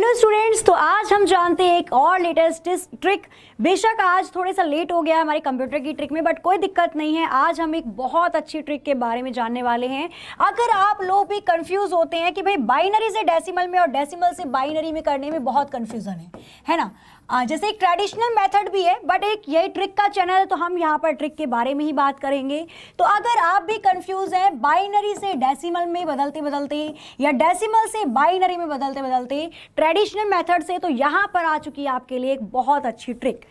hello students तो आज हम जानते हैं एक और लेटेस्ट ट्रिक बेशक आज थोड़ा सा लेट हो गया हमारे कंप्यूटर की ट्रिक में बट कोई दिक्कत नहीं है आज हम एक बहुत अच्छी ट्रिक के बारे में जानने वाले हैं अगर आप लोग भी कंफ्यूज होते हैं कि भाई बाइनरी से डेसिमल में और डेसिमल से बाइनरी में करने में बहुत कन्फ्यूज़न है है ना जैसे एक ट्रेडिशनल मेथड भी है बट एक यही ट्रिक का चैनल है तो हम यहाँ पर ट्रिक के बारे में ही बात करेंगे तो अगर आप भी कंफ्यूज हैं बाइनरी से डेसिमल में बदलते बदलते या डेसिमल से बाइनरी में बदलते बदलते ट्रेडिशनल मेथड से तो यहाँ पर आ चुकी है आपके लिए एक बहुत अच्छी ट्रिक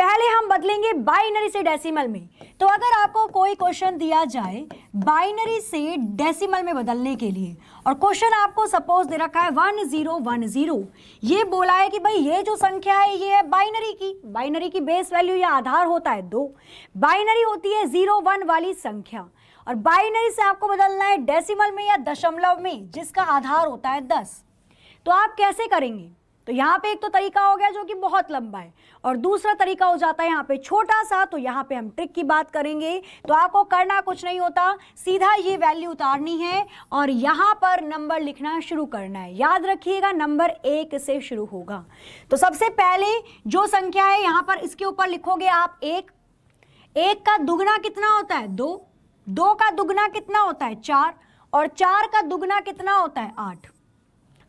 पहले हम बदलेंगे बाइनरी से डेसिमल में तो अगर आपको कोई क्वेश्चन दिया जाए बाइनरी से डेसिमल में बदलने के लिए और क्वेश्चन आपको सपोज दे रखा है वन जीरो वन जीरो ये बोला है कि भाई ये जो संख्या है ये है बाइनरी की बाइनरी की बेस वैल्यू या आधार होता है दो बाइनरी होती है जीरो वन वाली संख्या और बाइनरी से आपको बदलना है डेसिमल में या दशमलव में जिसका आधार होता है दस तो आप कैसे करेंगे तो यहाँ पे एक तो तरीका हो गया जो कि बहुत लंबा है और दूसरा तरीका हो जाता है यहाँ पे छोटा सा तो यहाँ पे हम ट्रिक की बात करेंगे तो आपको करना कुछ नहीं होता सीधा ये वैल्यू उतारनी है और यहाँ पर नंबर लिखना शुरू करना है याद रखिएगा नंबर एक से शुरू होगा तो सबसे पहले जो संख्या है यहाँ पर इसके ऊपर लिखोगे आप एक एक का दुगना कितना होता है दो दो का दुगना कितना होता है चार और चार का दुगना कितना होता है आठ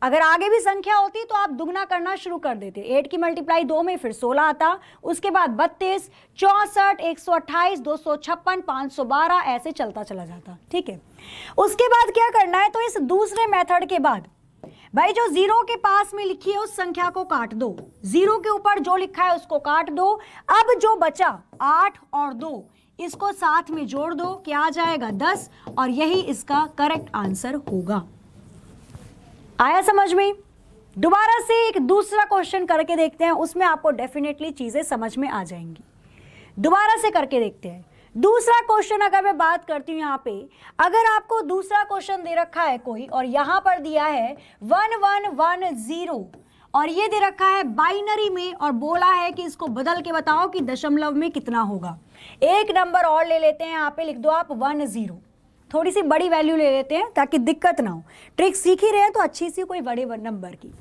अगर आगे भी संख्या होती तो आप दुगना करना शुरू कर देते एट की मल्टीप्लाई दो में फिर सोलह आता उसके बाद बत्तीस चौसठ एक सौ अट्ठाईस दो सौ छप्पन पाँच सौ बारह ऐसे चलता चला जाता ठीक है उसके बाद क्या करना है तो इस दूसरे मेथड के बाद भाई जो जीरो के पास में लिखी है उस संख्या को काट दो जीरो के ऊपर जो लिखा है उसको काट दो अब जो बचा आठ और दो इसको साथ में जोड़ दो क्या आ जाएगा दस और यही इसका करेक्ट आंसर होगा आया समझ में दोबारा से एक दूसरा क्वेश्चन करके देखते हैं उसमें आपको डेफिनेटली चीज़ें समझ में आ जाएंगी दोबारा से करके देखते हैं दूसरा क्वेश्चन अगर मैं बात करती हूँ यहाँ पे अगर आपको दूसरा क्वेश्चन दे रखा है कोई और यहाँ पर दिया है वन वन वन जीरो और ये दे रखा है बाइनरी में और बोला है कि इसको बदल के बताओ कि दशमलव में कितना होगा एक नंबर और ले लेते हैं यहाँ पे लिख दो आप वन जीरो थोड़ी सी बड़ी वैल्यू ले लेते हैं ताकि दिक्कत ना हो ट्रिक सीख ही रहे तो अच्छी सी कोई बड़े नंबर की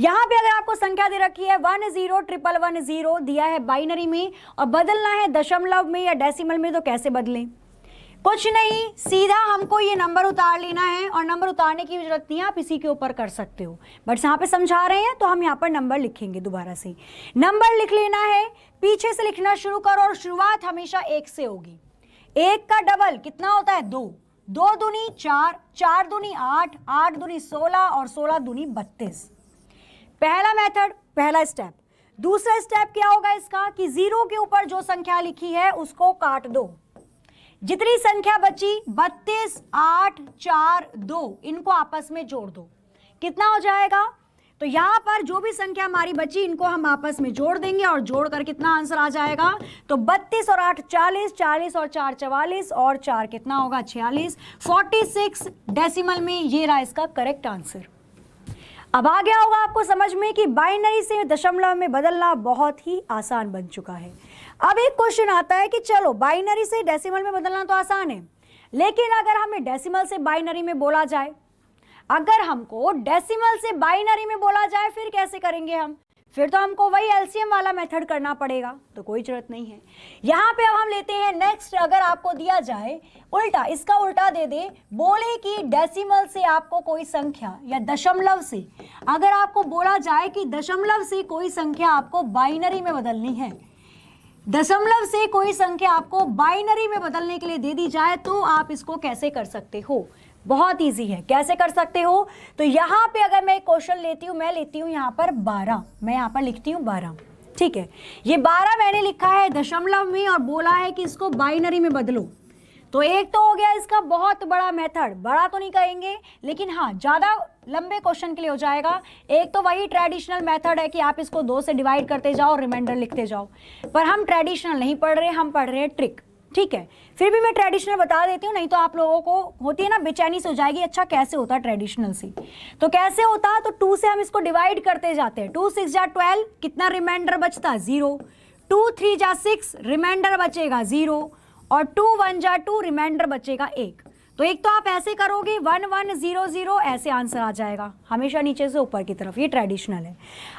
यहां पे अगर आपको संख्या दे रखी है one zero triple one zero दिया है बाइनरी में और बदलना है दशमलव में या डेसिमल में तो कैसे बदलें कुछ नहीं सीधा हमको ये नंबर उतार लेना है और नंबर उतारने की जरूरत नहीं है आप इसी के ऊपर कर सकते हो बट यहाँ पे समझा रहे हैं तो हम यहाँ पर नंबर लिखेंगे दोबारा से नंबर लिख लेना है पीछे से लिखना शुरू करो और शुरुआत हमेशा एक से होगी एक का डबल कितना होता है दो दो दुनी चार चार दुनी आठ आठ दुनी सोलह और सोलह दूनी बत्तीस पहला मेथड पहला स्टेप दूसरा स्टेप क्या होगा इसका कि जीरो के ऊपर जो संख्या लिखी है उसको काट दो जितनी संख्या बची बत्तीस आठ चार दो इनको आपस में जोड़ दो कितना हो जाएगा तो यहां पर जो भी संख्या हमारी बची इनको हम आपस में जोड़ देंगे और जोड़कर कितना आंसर आ जाएगा तो 32 और 8 40 40 और 4 44 और 4 कितना होगा 46 46 डेसिमल में ये रहा इसका करेक्ट आंसर अब आ गया होगा आपको समझ में कि बाइनरी से दशमलव में बदलना बहुत ही आसान बन चुका है अब एक क्वेश्चन आता है कि चलो बाइनरी से डेसिमल में बदलना तो आसान है लेकिन अगर हमें डेसिमल से बाइनरी में बोला जाए अगर हमको डेसिमल से बाइनरी में बोला जाए फिर कैसे करेंगे हम फिर तो हमको वही एलसीएम वाला मेथड करना पड़ेगा तो कोई जरूरत नहीं है यहाँ पे अब हम लेते हैं नेक्स्ट अगर आपको दिया जाए उल्टा इसका उल्टा दे दे बोले कि डेसिमल से आपको कोई संख्या या दशमलव से अगर आपको बोला जाए कि दशमलव से कोई संख्या आपको बाइनरी में बदलनी है दशमलव से कोई संख्या आपको बाइनरी में बदलने के लिए दे दी जाए तो आप इसको कैसे कर सकते हो बहुत इजी है कैसे कर सकते हो तो यहाँ पे अगर मैं क्वेश्चन लेती हूँ मैं लेती हूँ यहाँ पर बारह मैं यहाँ पर लिखती हूँ बारह ठीक है ये बारह मैंने लिखा है दशमलव में और बोला है कि इसको बाइनरी में बदलो तो एक तो हो गया इसका बहुत बड़ा मेथड बड़ा तो नहीं कहेंगे लेकिन हाँ ज़्यादा लंबे क्वेश्चन के लिए हो जाएगा एक तो वही ट्रेडिशनल मेथड है कि आप इसको दो से डिवाइड करते जाओ रिमाइंडर लिखते जाओ पर हम ट्रेडिशनल नहीं पढ़ रहे हम पढ़ रहे हैं ट्रिक ठीक है फिर भी मैं ट्रेडिशनल बता देती हूँ नहीं तो आप लोगों को होती है ना बेचैनी से हो जाएगी अच्छा कैसे होता है ट्रेडिशनल से तो कैसे होता तो टू से हम इसको डिवाइड करते जाते हैं टू सिक्स जा ट्वेल्व कितना रिमाइंडर बचता जीरो टू थ्री जा सिक्स रिमाइंडर बचेगा जीरो और टू वन जा टू रिमाइंडर बचेगा एक तो एक तो आप ऐसे करोगे वन वन जीरो जीरो ऐसे आंसर आ जाएगा हमेशा नीचे से ऊपर की तरफ ये ट्रेडिशनल है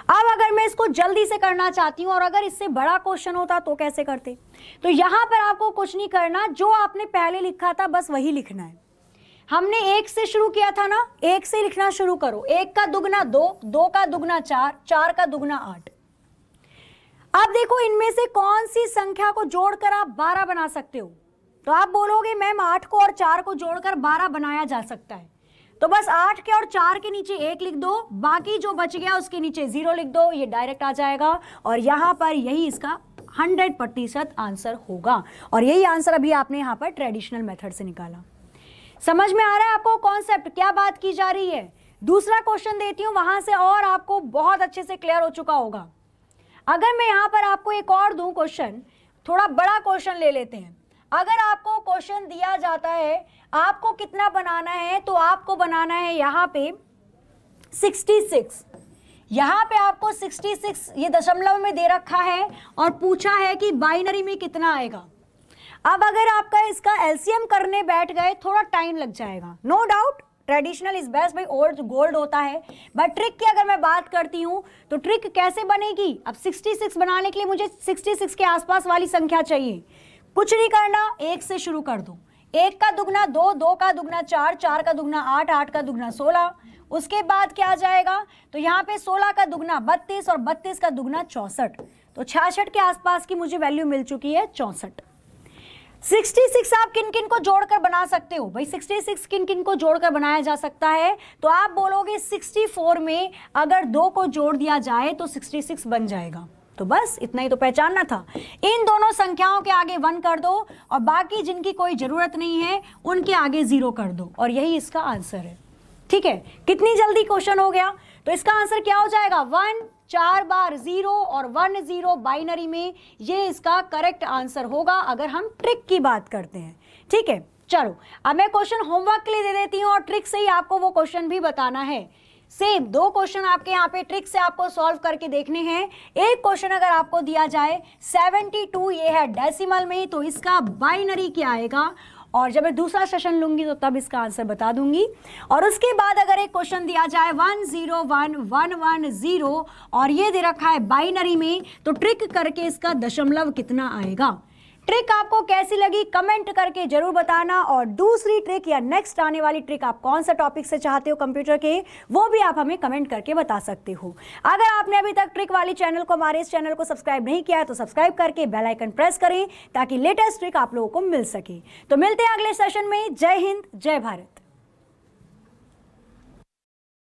अब अगर मैं इसको जल्दी से करना चाहती हूँ और अगर इससे बड़ा क्वेश्चन होता तो कैसे करते तो यहाँ पर आपको कुछ नहीं करना जो आपने पहले लिखा था बस वही लिखना है हमने एक से शुरू किया था ना एक से लिखना शुरू करो एक का दुगना दो दो का दुगना चार चार का दुगना आठ अब देखो इनमें से कौन सी संख्या को जोड़कर आप बारह बना सकते हो तो आप बोलोगे मैम आठ को और चार को जोड़कर बारह बनाया जा सकता है तो बस आठ के और चार के नीचे एक लिख दो बाकी जो बच गया उसके नीचे जीरो लिख दो ये डायरेक्ट आ जाएगा और यहाँ पर यही इसका हंड्रेड प्रतिशत आंसर होगा और यही आंसर अभी आपने यहाँ पर ट्रेडिशनल मेथड से निकाला समझ में आ रहा है आपको कॉन्सेप्ट क्या बात की जा रही है दूसरा क्वेश्चन देती हूँ वहां से और आपको बहुत अच्छे से क्लियर हो चुका होगा अगर मैं यहाँ पर आपको एक और दू क्वेश्चन थोड़ा बड़ा क्वेश्चन ले लेते हैं अगर आपको क्वेश्चन दिया जाता है आपको कितना बनाना है तो आपको बनाना है यहाँ पे 66 यहाँ पे आपको 66 ये दशमलव में दे रखा है और पूछा है कि बाइनरी में कितना आएगा अब अगर आपका इसका एलसीएम करने बैठ गए थोड़ा टाइम लग जाएगा no doubt traditional is best भाई ओल्ड गोल्ड होता है बट ट्रिक की अगर मैं बात करती हूँ तो ट्रिक कैसे बनेगी अब 66 बनाने के लिए मुझे 66 के आसपास वाली संख्या चाहिए कुछ नहीं करना एक से शुरू कर दो एक का दुगना दो दो का दुगना चार चार का दुगना आठ आठ का दुगना सोलह उसके बाद क्या आ जाएगा तो यहाँ पे सोलह का दुगना बत्तीस और बत्तीस का दुगना चौंसठ तो छियासठ के आसपास की मुझे वैल्यू मिल चुकी है चौंसठ 66 आप किन किन को जोड़कर बना सकते हो भाई 66 किन किन को जोड़कर बनाया जा सकता है तो आप बोलोगे 64 में अगर दो को जोड़ दिया जाए तो 66 बन जाएगा तो बस इतना ही तो पहचानना था इन दोनों संख्याओं के आगे वन कर दो और बाकी जिनकी कोई ज़रूरत नहीं है उनके आगे ज़ीरो कर दो और यही इसका आंसर है ठीक है कितनी जल्दी क्वेश्चन हो गया तो इसका आंसर क्या हो जाएगा वन चार बार जीरो और वन जीरो बाइनरी में ये इसका करेक्ट आंसर होगा अगर हम ट्रिक की बात करते हैं ठीक है चलो अब मैं क्वेश्चन होमवर्क के लिए दे देती हूँ और ट्रिक से ही आपको वो क्वेश्चन भी बताना है सेम दो क्वेश्चन आपके यहाँ पे ट्रिक से आपको सॉल्व करके देखने हैं एक क्वेश्चन अगर आपको दिया जाए 72 ये है डेसिमल में तो इसका बाइनरी क्या आएगा और जब मैं दूसरा सेशन लूंगी तो तब इसका आंसर बता दूंगी और उसके बाद अगर एक क्वेश्चन दिया जाए one zero one one one zero और ये दे रखा है बाइनरी में तो ट्रिक करके इसका दशमलव कितना आएगा ट्रिक आपको कैसी लगी कमेंट करके जरूर बताना और दूसरी ट्रिक या नेक्स्ट आने वाली ट्रिक आप कौन सा टॉपिक से चाहते हो कंप्यूटर के वो भी आप हमें कमेंट करके बता सकते हो अगर आपने अभी तक ट्रिक वाली चैनल को हमारे इस चैनल को सब्सक्राइब नहीं किया है तो सब्सक्राइब करके बेल आइकन प्रेस करें ताकि लेटेस्ट ट्रिक आप लोगों को मिल सके तो मिलते हैं अगले सेशन में जय हिंद जय भारत